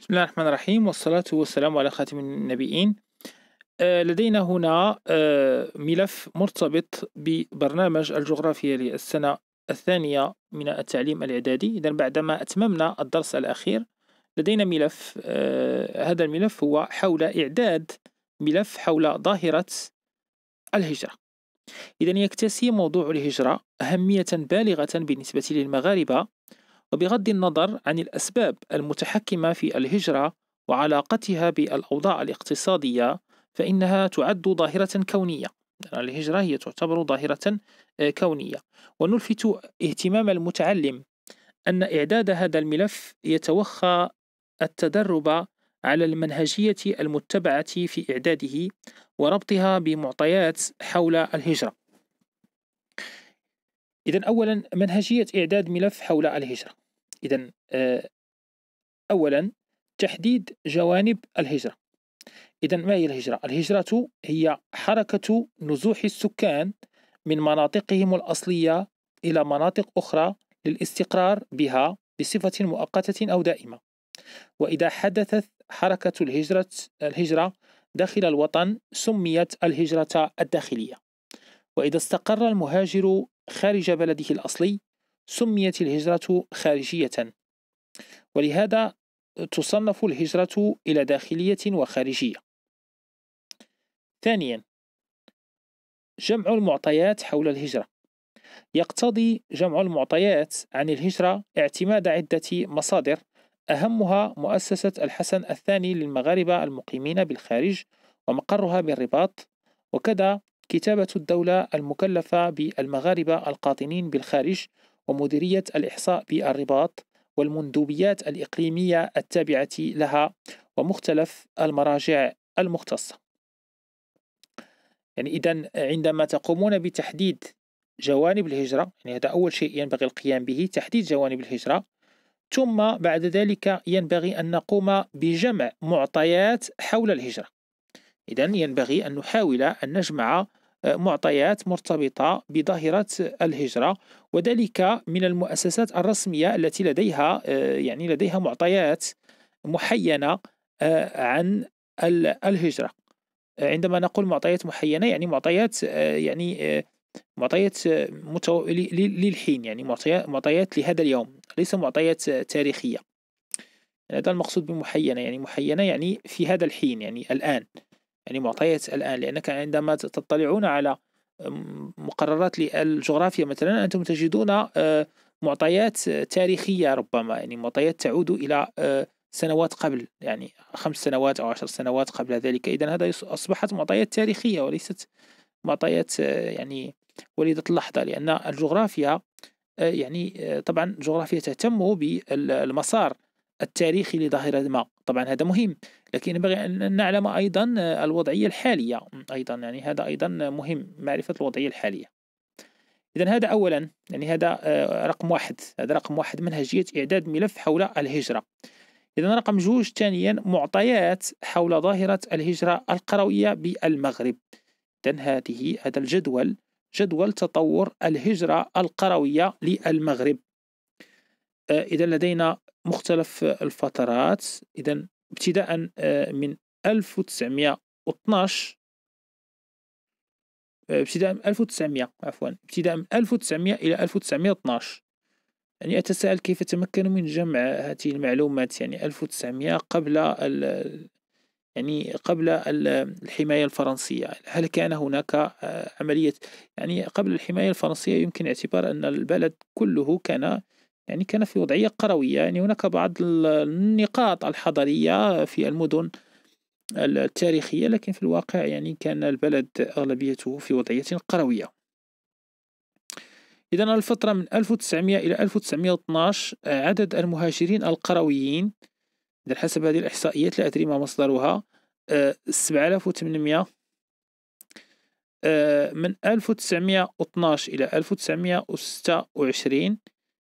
بسم الله الرحمن الرحيم والصلاة والسلام على خاتم النبيين آه، لدينا هنا آه، ملف مرتبط ببرنامج الجغرافيا للسنة الثانية من التعليم الإعدادي إذا بعدما أتممنا الدرس الأخير لدينا ملف آه، هذا الملف هو حول إعداد ملف حول ظاهرة الهجرة إذا يكتسي موضوع الهجرة أهمية بالغة بالنسبة للمغاربة وبغض النظر عن الأسباب المتحكمة في الهجرة وعلاقتها بالأوضاع الاقتصادية فإنها تعد ظاهرة كونية يعني الهجرة هي تعتبر ظاهرة آه، كونية ونلفت اهتمام المتعلم أن إعداد هذا الملف يتوخى التدرب على المنهجية المتبعة في إعداده وربطها بمعطيات حول الهجرة إذا أولا منهجية إعداد ملف حول الهجرة إذا آه، أولا تحديد جوانب الهجرة إذا ما هي الهجرة؟ الهجرة هي حركة نزوح السكان من مناطقهم الأصلية إلى مناطق أخرى للاستقرار بها بصفة مؤقتة أو دائمة وإذا حدثت حركة الهجرة, الهجرة داخل الوطن سميت الهجرة الداخلية وإذا استقر المهاجر خارج بلده الأصلي سميت الهجرة خارجية ولهذا تصنف الهجرة إلى داخلية وخارجية ثانيا جمع المعطيات حول الهجرة يقتضي جمع المعطيات عن الهجرة اعتماد عدة مصادر أهمها مؤسسة الحسن الثاني للمغاربة المقيمين بالخارج ومقرها بالرباط وكذا كتابة الدولة المكلفة بالمغاربة القاطنين بالخارج ومديرية الإحصاء بالرباط والمندوبيات الإقليمية التابعة لها ومختلف المراجع المختصة يعني إذا عندما تقومون بتحديد جوانب الهجرة يعني هذا أول شيء ينبغي القيام به تحديد جوانب الهجرة ثم بعد ذلك ينبغي أن نقوم بجمع معطيات حول الهجرة إذا ينبغي أن نحاول أن نجمع آه، معطيات مرتبطة بظاهرة الهجرة وذلك من المؤسسات الرسمية التي لديها آه، يعني لديها معطيات محينة آه، عن الهجرة عندما نقول معطيات محينة يعني معطيات يعني معطيات متو... للحين يعني معطيات لهذا اليوم ليس معطيات تاريخية يعني هذا المقصود بمحينة يعني محينة يعني في هذا الحين يعني الآن يعني معطيات الآن لأنك عندما تطلعون على مقررات للجغرافيا مثلا أنتم تجدون آه، معطيات تاريخية ربما يعني معطيات تعود إلى آه، سنوات قبل يعني خمس سنوات أو عشر سنوات قبل ذلك إذا هذا أصبحت معطيات تاريخية وليست معطيات آه، يعني وليدة اللحظة لأن الجغرافيا يعني طبعا الجغرافيا تهتم بالمسار التاريخي لظاهرة ما طبعا هذا مهم لكن ينبغي أن نعلم أيضا الوضعية الحالية أيضا يعني هذا أيضا مهم معرفة الوضعية الحالية إذا هذا أولا يعني هذا آه، رقم واحد هذا رقم واحد منهجية إعداد ملف حول الهجرة إذا رقم جوج ثانيا معطيات حول ظاهرة الهجرة القروية بالمغرب إذا هذه هذا الجدول جدول تطور الهجرة القروية للمغرب آه، إذا لدينا مختلف الفترات إذا آه، آه، ابتداء من 1912 ابتداء من 1900 عفوا ابتداء من 1900 إلى 1912 يعني أتساءل كيف تمكنوا من جمع هذه المعلومات يعني 1900 قبل يعني قبل الحماية الفرنسية هل كان هناك آه، عملية يعني قبل الحماية الفرنسية يمكن اعتبار أن البلد كله كان يعني كان في وضعية قروية يعني هناك بعض النقاط الحضرية في المدن التاريخية لكن في الواقع يعني كان البلد أغلبيته في وضعية قروية إذا الفترة من 1900 إلى 1912 عدد المهاجرين القرويين إذا حسب هذه الإحصائيات لا أدري ما مصدرها 7800 آه، آه، من 1912 إلى 1926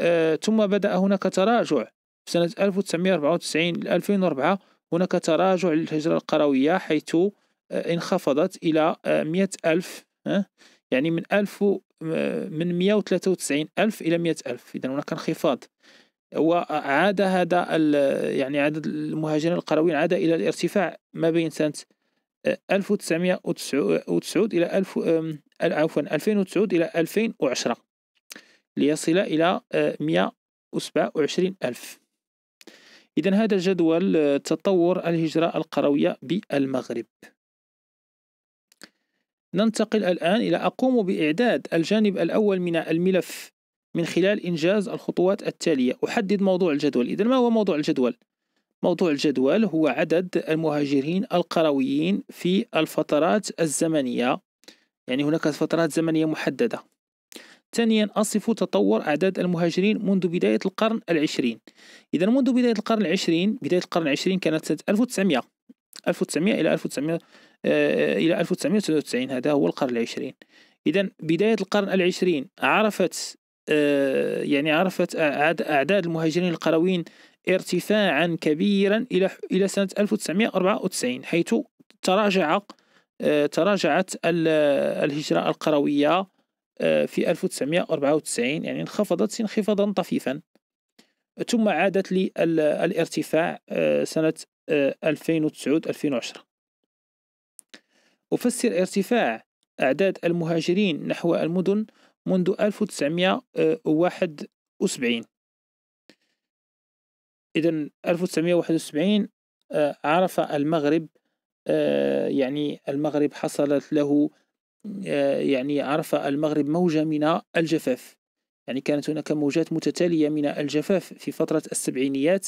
آه، ثم بدأ هناك تراجع في سنة 1994 ل 2004 هناك تراجع للهجرة القروية حيث آه، انخفضت إلى 100 آه، ألف يعني من ألف من 193 ألف إلى 100 ألف إذا هناك انخفاض وعاد هذا يعني عدد المهاجرين القرويين عاد إلى الارتفاع ما بين سنة 1999 إلى 1000 عفوا 2009 إلى 2010 ليصل إلى 127 آه، ألف إذا هذا جدول آه، تطور الهجرة القروية بالمغرب ننتقل الآن إلى أقوم بإعداد الجانب الأول من الملف من خلال إنجاز الخطوات التالية أحدد موضوع الجدول إذا ما هو موضوع الجدول؟ موضوع الجدول هو عدد المهاجرين القرويين في الفترات الزمنية يعني هناك فترات زمنية محددة ثانيا أصف تطور أعداد المهاجرين منذ بداية القرن العشرين إذا منذ بداية القرن العشرين بداية القرن العشرين كانت سنة 1900 1900 إلى 1900 آه، إلى 1999 هذا هو القرن العشرين إذا بداية القرن العشرين عرفت آه، يعني عرفت أعداد المهاجرين القرويين ارتفاعا كبيرا إلى إلى سنة 1994 حيث تراجع تراجعت آه، الهجرة القروية آه، في 1994 يعني انخفضت انخفاضا طفيفا ثم عادت للارتفاع آه، سنة 2009-2010 آه، أفسر ارتفاع أعداد المهاجرين نحو المدن منذ 1971 إذا 1971 عرف المغرب يعني المغرب حصلت له آه، يعني عرف المغرب موجة من الجفاف يعني كانت هناك موجات متتالية من الجفاف في فترة السبعينيات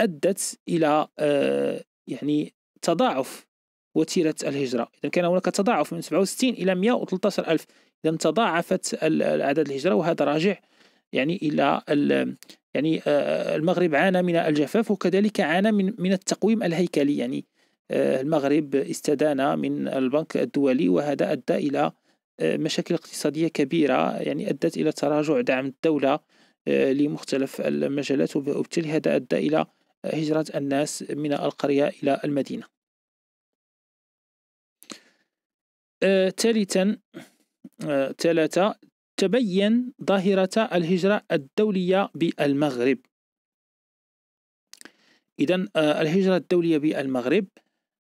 أدت إلى آه، يعني تضاعف وتيرة الهجرة إذا كان هناك تضاعف من 67 إلى 113 ألف إذا تضاعفت أعداد الهجرة وهذا راجع يعني إلى يعني آه، المغرب عانى من الجفاف وكذلك عانى من من التقويم الهيكلي يعني آه، المغرب استدان من البنك الدولي وهذا أدى إلى آه، مشاكل اقتصادية كبيرة يعني أدت إلى تراجع دعم الدولة آه، لمختلف المجالات وبالتالي هذا أدى إلى هجرة الناس من القرية إلى المدينة ثالثا ثلاثة تبين ظاهرة الهجرة الدولية بالمغرب إذا الهجرة الدولية بالمغرب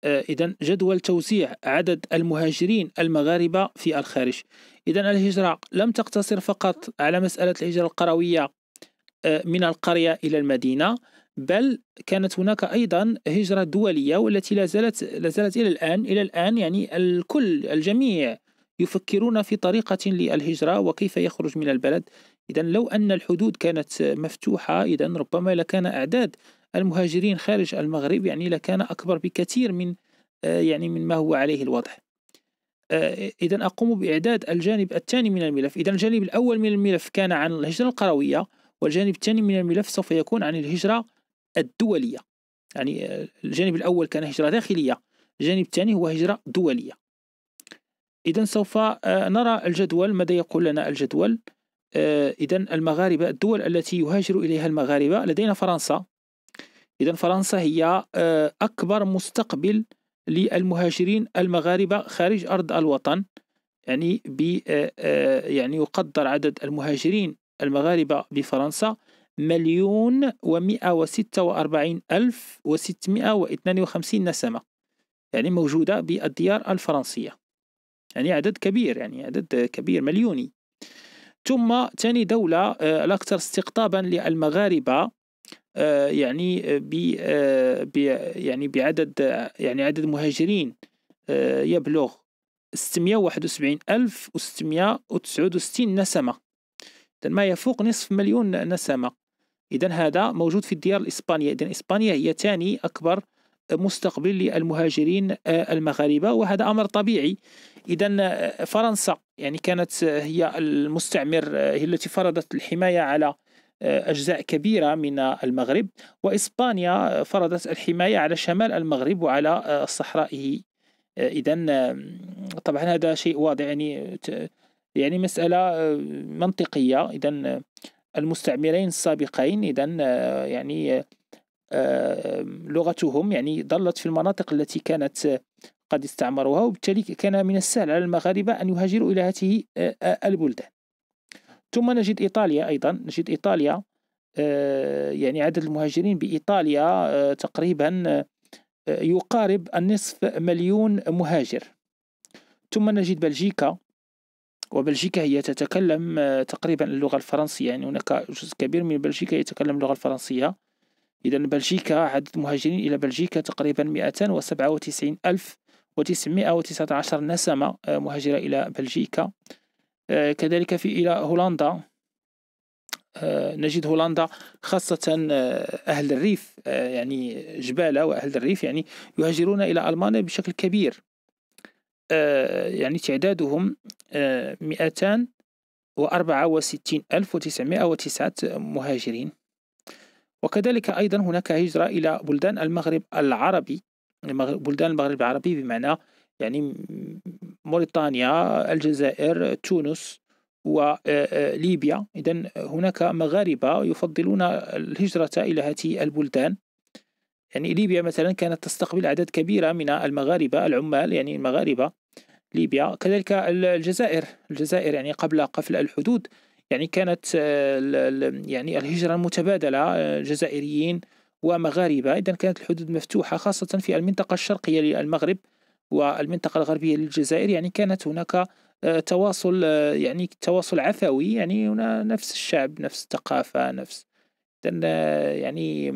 آه، إذا جدول توسيع عدد المهاجرين المغاربة في الخارج إذا الهجرة لم تقتصر فقط على مسألة الهجرة القروية آه، من القرية إلى المدينة بل كانت هناك ايضا هجره دوليه والتي لا زالت لا زالت الى الان الى الان يعني الكل الجميع يفكرون في طريقه للهجره وكيف يخرج من البلد اذا لو ان الحدود كانت مفتوحه اذا ربما لكان اعداد المهاجرين خارج المغرب يعني لكان أكبر بكثير من آه، يعني من ما هو عليه الوضع آه، إذا أقوم بإعداد الجانب الثاني من الملف إذا الجانب الأول من الملف كان عن الهجرة القروية والجانب الثاني من الملف سوف يكون عن الهجرة الدولية يعني آه، الجانب الأول كان هجرة داخلية الجانب الثاني هو هجرة دولية إذا سوف نرى الجدول ماذا يقول لنا الجدول إذا المغاربة الدول التي يهاجر إليها المغاربة لدينا فرنسا إذا فرنسا هي آه، أكبر مستقبل للمهاجرين المغاربة خارج أرض الوطن يعني ب آه، آه، يعني يقدر عدد المهاجرين المغاربة بفرنسا مليون ومئة وستة وأربعين ألف وستمائة واثنان وخمسين نسمة يعني موجودة بالديار الفرنسية يعني عدد كبير يعني عدد كبير مليوني ثم ثاني دولة الأكثر استقطابا للمغاربة آه، يعني آه، ب آه، يعني بعدد يعني عدد مهاجرين يبلغ 671669 نسمة إذا ما يفوق نصف مليون نسمة إذا هذا موجود في الديار الإسبانية إذا إسبانيا هي ثاني أكبر مستقبل للمهاجرين المغاربة وهذا أمر طبيعي إذا فرنسا يعني كانت هي المستعمر هي التي فرضت الحماية على آه، أجزاء كبيرة من المغرب وإسبانيا آه، فرضت الحماية على شمال المغرب وعلى آه، صحرائه إذا طبعا هذا شيء واضح يعني يعني مسألة منطقية إذا المستعمرين السابقين إذا يعني لغتهم يعني ظلت في المناطق التي كانت قد استعمروها وبالتالي كان من السهل على المغاربة أن يهاجروا إلى هذه البلدان ثم نجد إيطاليا أيضا نجد إيطاليا آه، يعني عدد المهاجرين بإيطاليا آه، تقريبا آه، يقارب النصف مليون مهاجر ثم نجد بلجيكا وبلجيكا هي تتكلم تقريبا اللغة الفرنسية يعني هناك جزء كبير من بلجيكا يتكلم اللغة الفرنسية إذا بلجيكا عدد المهاجرين إلى بلجيكا تقريبا 297 ألف و وتسعة عشر نسمة مهاجرة إلى بلجيكا آه، كذلك في إلى هولندا آه، نجد هولندا خاصة آه، أهل الريف يعني جبالة وأهل الريف يعني يهاجرون إلى ألمانيا بشكل كبير يعني تعدادهم 264 ألف وتسعمائة وتسعة مهاجرين وكذلك أيضا هناك هجرة إلى بلدان المغرب العربي بلدان المغرب العربي بمعنى يعني موريتانيا الجزائر تونس وليبيا آه، آه، إذا هناك مغاربة يفضلون الهجرة إلى هذه البلدان يعني ليبيا مثلا كانت تستقبل أعداد كبيرة من المغاربة العمال يعني المغاربة ليبيا كذلك الجزائر الجزائر يعني قبل قفل الحدود يعني كانت آه، يعني الهجرة المتبادلة جزائريين ومغاربة إذا كانت الحدود مفتوحة خاصة في المنطقة الشرقية للمغرب والمنطقة الغربية للجزائر يعني كانت هناك آه، تواصل آه، يعني تواصل عفوي يعني هنا نفس الشعب نفس الثقافة نفس آه، يعني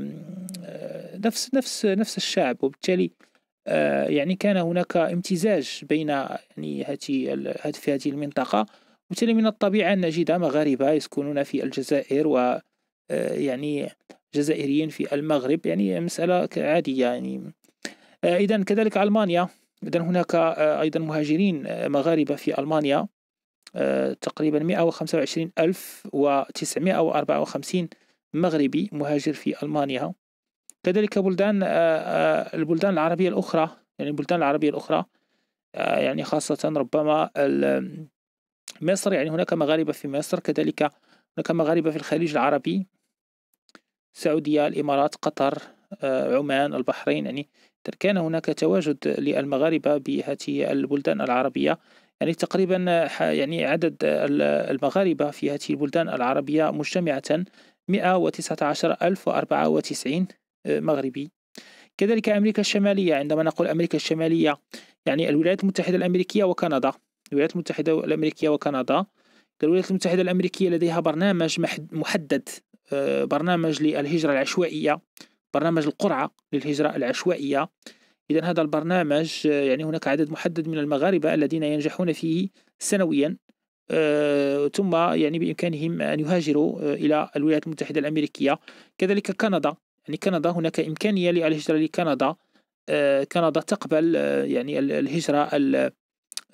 نفس نفس نفس الشعب وبالتالي يعني كان هناك امتزاج بين يعني هذه في هذه المنطقة وبالتالي من الطبيعة أن نجد مغاربة يسكنون في الجزائر و يعني جزائريين في المغرب يعني مسألة عادية يعني إذا كذلك ألمانيا إذا هناك آه، أيضا مهاجرين آه، مغاربة في ألمانيا آه، تقريبا 125954 مغربي مهاجر في ألمانيا كذلك بلدان البلدان العربية الأخرى يعني البلدان العربية الأخرى يعني خاصة ربما مصر يعني هناك مغاربة في مصر كذلك هناك مغاربة في الخليج العربي السعودية الإمارات قطر عمان البحرين يعني كان هناك تواجد للمغاربة بهذه البلدان العربية يعني تقريبا يعني عدد المغاربة في هذه البلدان العربية مجتمعة 119094 آه، مغربي كذلك أمريكا الشمالية عندما نقول أمريكا الشمالية يعني الولايات المتحدة الأمريكية وكندا الولايات المتحدة الأمريكية وكندا الولايات المتحدة الأمريكية لديها برنامج محدد آه، برنامج للهجرة العشوائية برنامج القرعة للهجرة العشوائية إذا هذا البرنامج آه، يعني هناك عدد محدد من المغاربة الذين ينجحون فيه سنويا آه، ثم يعني بإمكانهم أن يهاجروا آه، إلى الولايات المتحدة الأمريكيه كذلك كندا يعني كندا هناك إمكانية للهجرة لكندا كندا تقبل يعني الهجرة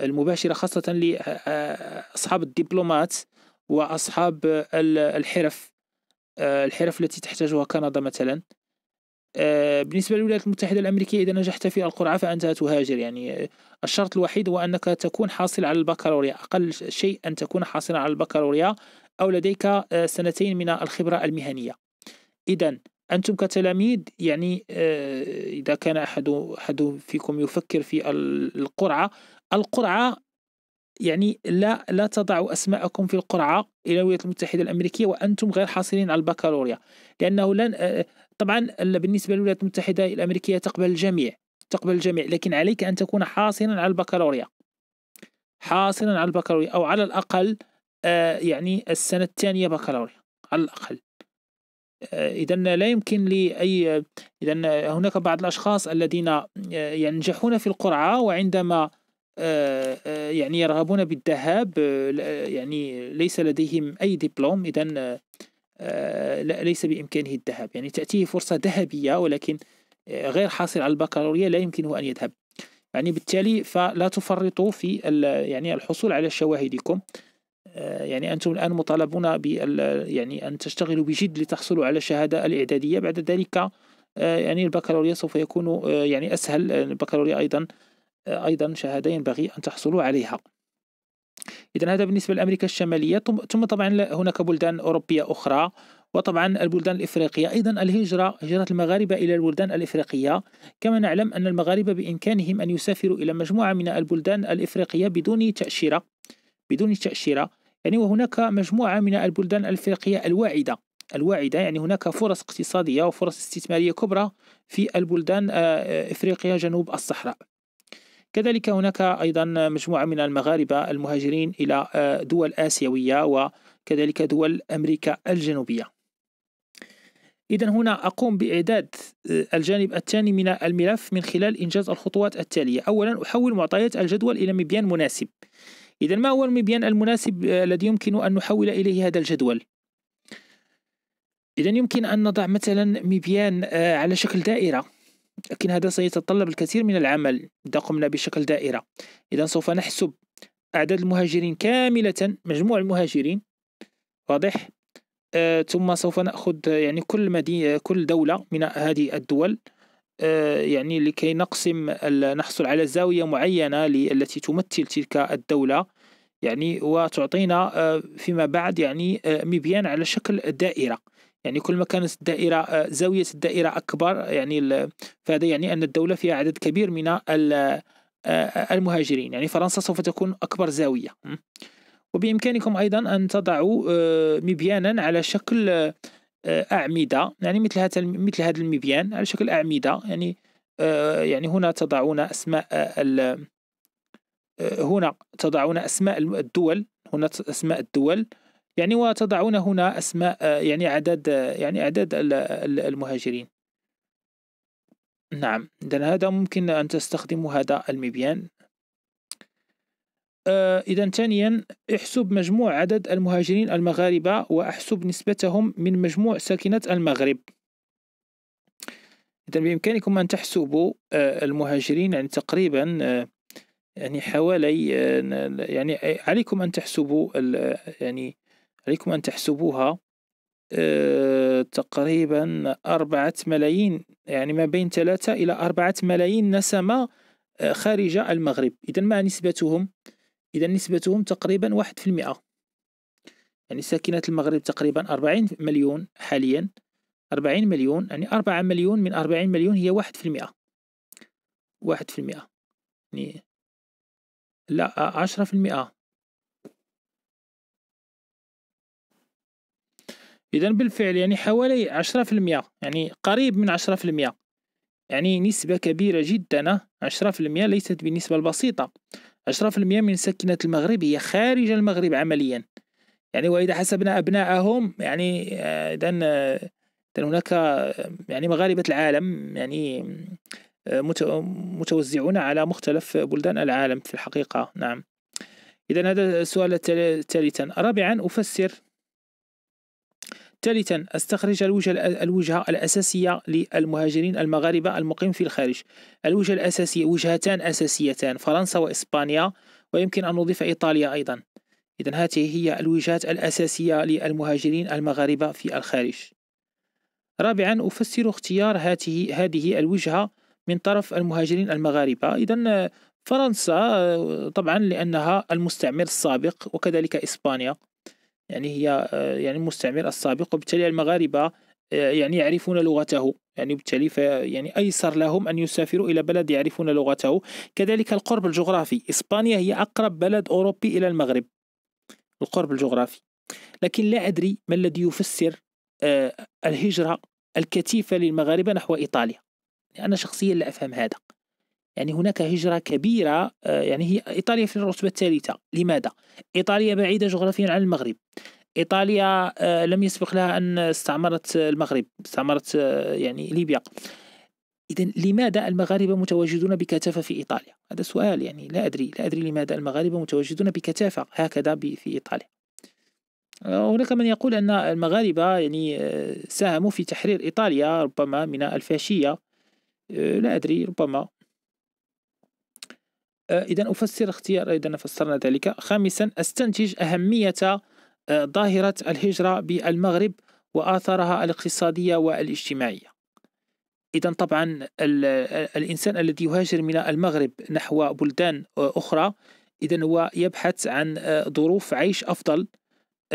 المباشرة خاصة لأصحاب الدبلومات وأصحاب الحرف الحرف التي تحتاجها كندا مثلا آه، بالنسبة للولايات المتحدة الأمريكية إذا نجحت في القرعة فأنت تهاجر يعني الشرط الوحيد هو أنك تكون حاصل على البكالوريا أقل شيء أن تكون حاصلا على البكالوريا أو لديك آه، سنتين من الخبرة المهنية إذا أنتم كتلاميذ يعني آه، إذا كان أحد أحد فيكم يفكر في القرعة القرعة يعني لا لا تضعوا اسماءكم في القرعه الى الولايات المتحده الامريكيه وانتم غير حاصلين على البكالوريا لانه لن طبعا بالنسبة للولايات المتحدة الأمريكية تقبل الجميع تقبل الجميع لكن عليك أن تكون حاصلا على البكالوريا حاصلا على البكالوريا أو على الأقل آه، يعني السنة الثانية بكالوريا على الأقل آه، إذا لا يمكن لأي إذا هناك بعض الأشخاص الذين آه، ينجحون في القرعة وعندما يعني يرغبون بالذهاب يعني ليس لديهم أي دبلوم إذا آه، ليس بإمكانه الذهاب يعني تأتيه فرصة ذهبية ولكن آه، غير حاصل على البكالوريا لا يمكنه أن يذهب يعني بالتالي فلا تفرطوا في يعني الحصول على شواهدكم آه، يعني أنتم الآن مطالبون ب يعني أن تشتغلوا بجد لتحصلوا على الشهادة الإعدادية بعد ذلك يعني البكالوريا سوف يكون يعني أسهل البكالوريا أيضا أيضا شهادة ينبغي أن تحصلوا عليها اذا هذا بالنسبه لامريكا الشماليه ثم طبعا هناك بلدان اوروبيه اخرى وطبعا البلدان الافريقيه ايضا الهجره هجره المغاربه الى البلدان الافريقيه كما نعلم ان المغاربه بامكانهم ان يسافروا الى مجموعه من البلدان الافريقيه بدون تاشيره بدون تاشيره يعني وهناك مجموعه من البلدان الافريقيه الواعده الواعده يعني هناك فرص اقتصاديه وفرص استثماريه كبرى في البلدان آه، آه، افريقيا جنوب الصحراء كذلك هناك أيضا مجموعة من المغاربة المهاجرين إلى آه، دول آسيوية وكذلك دول أمريكا الجنوبية إذا هنا أقوم بإعداد آه، الجانب الثاني من الملف من خلال إنجاز الخطوات التالية أولا أحول معطيات الجدول إلى مبيان مناسب إذا ما هو المبيان المناسب آه، الذي يمكن أن نحول إليه هذا الجدول؟ إذا يمكن أن نضع مثلا مبيان على شكل دائرة لكن هذا سيتطلب الكثير من العمل إذا قمنا بشكل دائرة إذا سوف نحسب أعداد المهاجرين كاملة مجموع المهاجرين واضح آه ثم سوف نأخذ يعني كل مدينة كل دولة من هذه الدول آه يعني لكي نقسم نحصل على زاوية معينة التي تمثل تلك الدولة يعني وتعطينا آه فيما بعد يعني آه، مبيان على شكل دائرة يعني كل ما كانت الدائرة آه، زاوية الدائرة أكبر يعني فهذا يعني أن الدولة فيها عدد كبير من آه، آه، المهاجرين يعني فرنسا سوف تكون أكبر زاوية وبإمكانكم أيضا أن تضعوا مبيانا على شكل أعمدة يعني مثل هذا مثل هذا المبيان على شكل أعمدة يعني يعني هنا تضعون أسماء هنا تضعون أسماء الدول هنا أسماء الدول يعني وتضعون هنا أسماء يعني آه، عدد يعني أعداد آه، يعني المهاجرين نعم إذا هذا ممكن أن تستخدموا هذا المبيان آه، إذا ثانيا احسب مجموع عدد المهاجرين المغاربة وأحسب نسبتهم من مجموع ساكنة المغرب إذا بإمكانكم أن تحسبوا المهاجرين يعني تقريبا يعني حوالي يعني عليكم أن تحسبوا يعني عليكم أن تحسبوها آه، تقريبا أربعة ملايين يعني ما بين ثلاثة إلى أربعة ملايين نسمة آه، خارج المغرب إذا ما نسبتهم إذا نسبتهم تقريبا واحد في المئة يعني ساكنة المغرب تقريبا أربعين مليون حاليا أربعين مليون يعني أربعة مليون من أربعين مليون هي واحد في المئة واحد في المئة يعني لا عشرة في المئة اذا بالفعل يعني حوالي عشرة في المية يعني قريب من عشرة في المية يعني نسبة كبيرة جدا عشرة في المية ليست بالنسبة البسيطة عشرة في المية من سكنة المغرب هي خارج المغرب عمليا يعني وإذا حسبنا أبناءهم يعني آه، إذا هناك يعني مغاربة العالم يعني آه، متوزعون على مختلف بلدان العالم في الحقيقة نعم إذا هذا السؤال ثالثا رابعا أفسر ثالثا استخرج الوجه الوجهة الأساسية للمهاجرين المغاربة المقيم في الخارج الوجهة الأساسية وجهتان أساسيتان فرنسا وإسبانيا ويمكن أن نضيف إيطاليا أيضا إذا هذه هي الوجهات الأساسية للمهاجرين المغاربة في الخارج رابعا أفسر اختيار هذه هذه الوجهة من طرف المهاجرين المغاربة إذا فرنسا آه، طبعا لأنها المستعمر السابق وكذلك إسبانيا يعني هي آه، يعني المستعمر السابق وبالتالي المغاربة آه، يعني يعرفون لغته يعني وبالتالي يعني ايسر لهم ان يسافروا الى بلد يعرفون لغته كذلك القرب الجغرافي اسبانيا هي اقرب بلد اوروبي الى المغرب القرب الجغرافي لكن لا ادري ما الذي يفسر آه، الهجرة الكثيفة للمغاربة نحو ايطاليا انا شخصيا لا افهم هذا يعني هناك هجرة كبيرة آه، يعني هي إيطاليا في الرتبة الثالثة لماذا؟ إيطاليا بعيدة جغرافيا عن المغرب إيطاليا آه، لم يسبق لها أن استعمرت المغرب استعمرت آه، يعني ليبيا إذا لماذا المغاربة متواجدون بكثافة في إيطاليا؟ هذا سؤال يعني لا أدري لا أدري لماذا المغاربة متواجدون بكثافة هكذا في إيطاليا هناك من يقول أن المغاربة يعني ساهموا في تحرير إيطاليا ربما من الفاشية لا أدري ربما آه، إذا أفسر اختيار إذا فسرنا ذلك خامسا أستنتج أهمية آه، ظاهرة الهجرة بالمغرب وآثارها الاقتصادية والاجتماعية إذا طبعا آه، الإنسان الذي يهاجر من المغرب نحو بلدان أخرى إذا هو يبحث عن ظروف عيش أفضل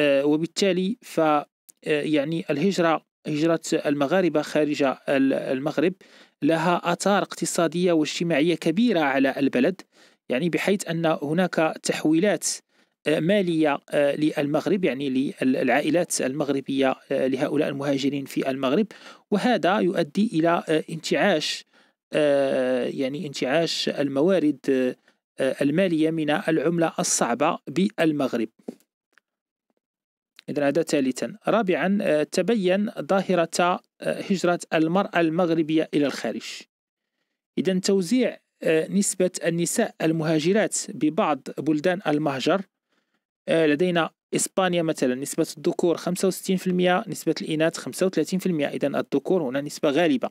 وبالتالي ف يعني الهجرة هجرة المغاربة خارج المغرب لها آثار اقتصادية واجتماعية كبيرة على البلد يعني بحيث أن هناك تحويلات آه، مالية آه، للمغرب يعني للعائلات المغربية آه، لهؤلاء المهاجرين في المغرب وهذا يؤدي إلى انتعاش يعني انتعاش الموارد المالية من العملة الصعبة بالمغرب إذا هذا ثالثا رابعا آه، تبين ظاهرة آه، هجرة المرأة المغربية إلى الخارج إذا توزيع آه، نسبة النساء المهاجرات ببعض بلدان المهجر لدينا إسبانيا مثلا نسبة الذكور 65% نسبة الإناث 35% إذا الذكور هنا نسبة غالبة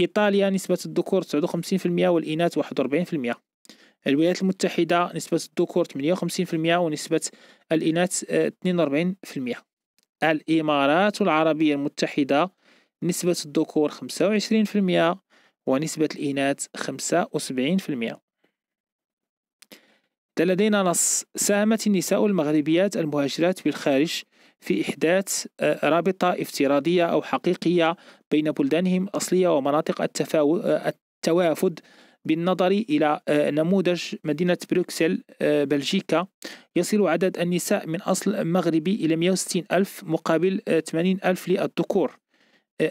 إيطاليا نسبة الذكور 59% والإناث 41% الولايات المتحدة نسبة الذكور 58% ونسبة الإناث 42% آه، الإمارات العربية المتحدة نسبة الذكور 25% ونسبة الإناث 75% لدينا نص ساهمت النساء المغربيات المهاجرات بالخارج في إحداث آه، رابطة افتراضية أو حقيقية بين بلدانهم الأصلية ومناطق التفاو... آه، التوافد بالنظر إلى آه، نموذج مدينة بروكسل آه، بلجيكا يصل عدد النساء من أصل مغربي إلى 160 ألف مقابل 80 آه، ألف للذكور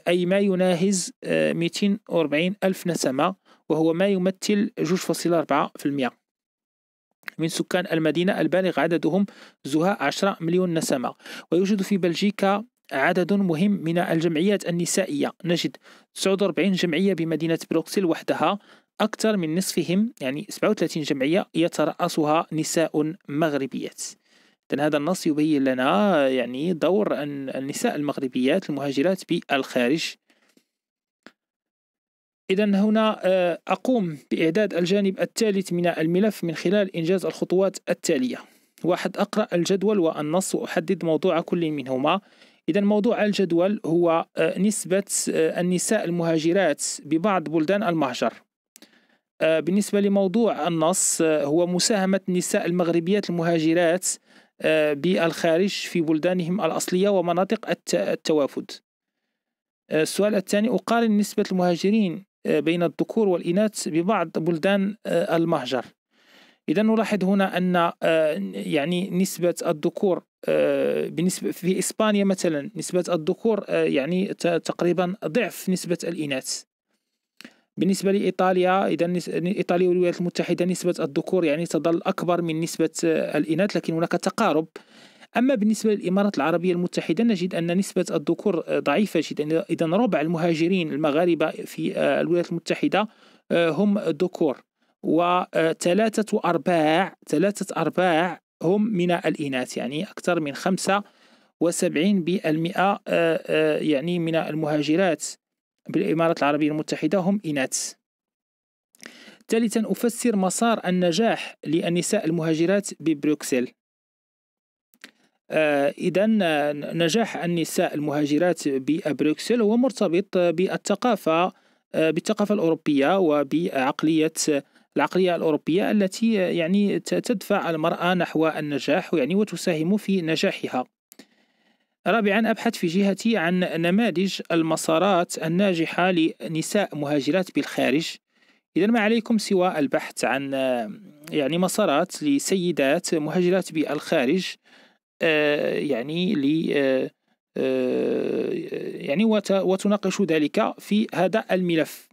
أي ما يناهز 240 ألف نسمة وهو ما يمثل 2.4% من سكان المدينة البالغ عددهم زهاء 10 مليون نسمة ويوجد في بلجيكا عدد مهم من الجمعيات النسائية نجد 49 جمعية بمدينة بروكسل وحدها أكثر من نصفهم يعني 37 جمعية يترأسها نساء مغربيات إذن هذا النص يبين لنا يعني دور النساء المغربيات المهاجرات بالخارج إذا هنا آه، أقوم بإعداد الجانب الثالث من الملف من خلال إنجاز الخطوات التالية واحد أقرأ الجدول والنص وأحدد موضوع كل منهما إذا موضوع الجدول هو آه، نسبة آه، النساء المهاجرات ببعض بلدان المهجر آه، بالنسبة لموضوع النص آه، هو مساهمة النساء المغربيات المهاجرات آه، بالخارج في بلدانهم الأصلية ومناطق التوافد السؤال الثاني أقارن نسبة المهاجرين بين الذكور والإناث ببعض بلدان المهجر إذا نلاحظ هنا أن يعني نسبة الذكور بالنسبة في إسبانيا مثلا نسبة الذكور يعني تقريبا ضعف نسبة الإناث بالنسبة لإيطاليا إذا إيطاليا والولايات المتحدة نسبة الذكور يعني تظل أكبر من نسبة الإناث لكن هناك تقارب أما بالنسبة للإمارات العربية المتحدة نجد أن نسبة الذكور ضعيفة جدا إذا ربع المهاجرين المغاربة في آه، الولايات المتحدة آه، هم ذكور وثلاثة أرباع ثلاثة أرباع هم من الإناث يعني أكثر من خمسة وسبعين بالمئة آه، يعني من المهاجرات بالإمارات العربية المتحدة هم إناث ثالثا أفسر مسار النجاح للنساء المهاجرات ببروكسل آه إذا نجاح النساء المهاجرات ببروكسل هو مرتبط بالثقافة آه بالثقافة الأوروبية وبعقلية العقلية الأوروبية التي يعني تدفع المرأة نحو النجاح يعني وتساهم في نجاحها رابعا أبحث في جهتي عن نماذج المسارات الناجحة لنساء مهاجرات بالخارج إذا ما عليكم سوى البحث عن آه، يعني مسارات لسيدات مهاجرات بالخارج آه، يعني ل آه، يعني وتناقش ذلك في هذا الملف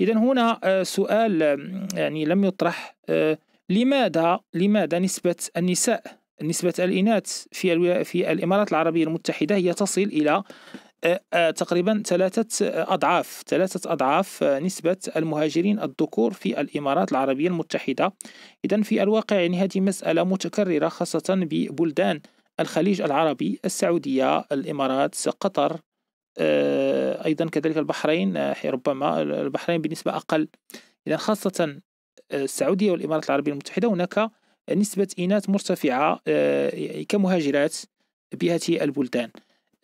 إذا هنا سؤال يعني لم يطرح لماذا لماذا نسبة النساء نسبة الإناث في في الإمارات العربية المتحدة هي تصل إلى آه، آه، تقريبا ثلاثة آه، أضعاف ثلاثة أضعاف نسبة المهاجرين الذكور في الإمارات العربية المتحدة إذا في الواقع يعني هذه مسألة متكررة خاصة ببلدان الخليج العربي السعودية الإمارات قطر أيضا كذلك البحرين ربما البحرين بنسبة أقل إذا خاصة السعودية والإمارات العربية المتحدة هناك نسبة إناث مرتفعة آه، كمهاجرات بهذه البلدان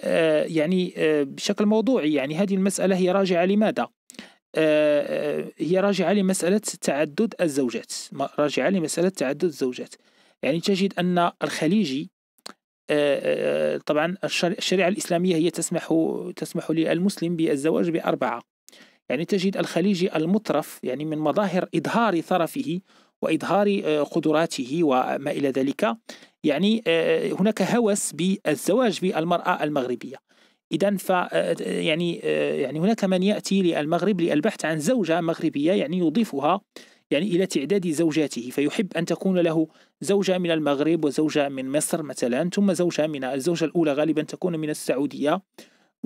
آه، يعني آه، بشكل موضوعي يعني هذه المسألة هي راجعة لماذا؟ هي راجعة لمسألة تعدد الزوجات راجعة لمسألة تعدد الزوجات يعني تجد أن الخليجي طبعا الشريعة الإسلامية هي تسمح تسمح للمسلم بالزواج بأربعة يعني تجد الخليجي المطرف يعني من مظاهر إظهار طرفه واظهار آه، قدراته وما الى ذلك يعني آه، هناك هوس بالزواج بالمراه المغربيه اذا ف آه، يعني يعني هناك من ياتي للمغرب للبحث عن زوجه مغربيه يعني يضيفها يعني الى تعداد زوجاته فيحب ان تكون له زوجه من المغرب وزوجه من مصر مثلا ثم زوجه من الزوجه الاولى غالبا تكون من السعوديه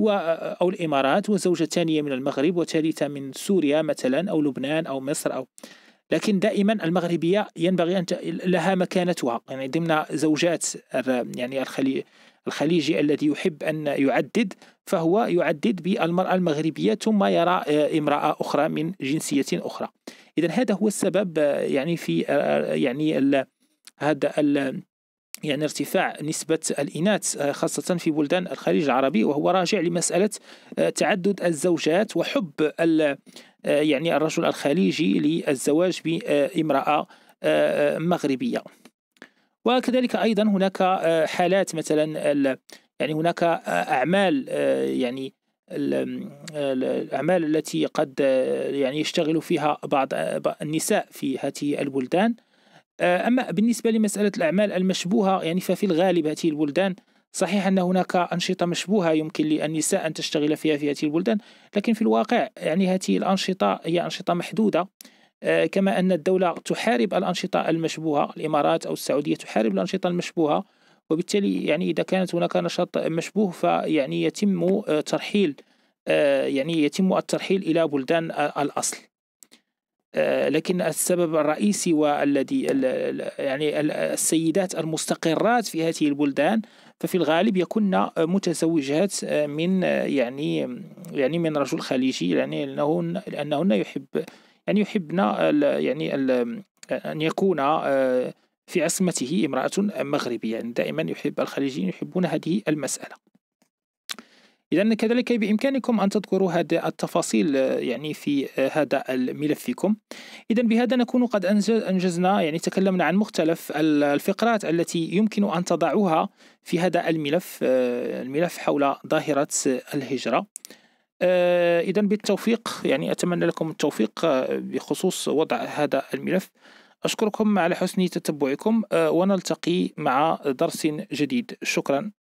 أو الإمارات وزوجة ثانية من المغرب وثالثة من سوريا مثلا أو لبنان أو مصر أو لكن دائما المغربية ينبغي أن لها مكانتها يعني ضمن زوجات يعني الخلي الخليجي الذي يحب أن يعدد فهو يعدد بالمرأة المغربية ثم يرى آه، امرأة أخرى من جنسية أخرى إذا هذا هو السبب آه، يعني في آه، يعني هذا يعني ارتفاع نسبة الإناث خاصة في بلدان الخليج العربي وهو راجع لمسألة تعدد الزوجات وحب آه، يعني الرجل الخليجي للزواج بامرأة آه، آه، مغربية وكذلك أيضا هناك حالات مثلا يعني هناك أعمال يعني الأعمال التي قد يعني يشتغل فيها بعض النساء في هذه البلدان أما بالنسبة لمسألة الأعمال المشبوهة يعني ففي الغالب هذه البلدان صحيح أن هناك أنشطة مشبوهة يمكن للنساء أن تشتغل فيها في هذه البلدان لكن في الواقع يعني هذه الأنشطة هي أنشطة محدودة آه، كما أن الدولة تحارب الأنشطة المشبوهة الإمارات أو السعودية تحارب الأنشطة المشبوهة وبالتالي يعني إذا كانت هناك نشاط مشبوه فيعني يتم آه، ترحيل آه، يعني يتم الترحيل إلى بلدان الأصل آه، لكن السبب الرئيسي والذي يعني السيدات المستقرات في هذه البلدان ففي الغالب يكن متزوجات آه، من آه، يعني يعني من رجل خليجي يعني لانهن لانهن يحب يعني يحبن يعني ان يكون في عصمته امراه مغربيه يعني دائما يحب الخليجيين يحبون هذه المساله إذا كذلك بإمكانكم أن تذكروا هذه التفاصيل آه، يعني في آه، هذا الملفكم إذا بهذا نكون قد أنجزنا يعني تكلمنا عن مختلف الفقرات التي يمكن أن تضعوها في هذا الملف آه، الملف حول ظاهرة الهجرة إذا بالتوفيق يعني أتمنى لكم التوفيق بخصوص وضع هذا الملف أشكركم على حسن تتبعكم ونلتقي مع درس جديد شكرا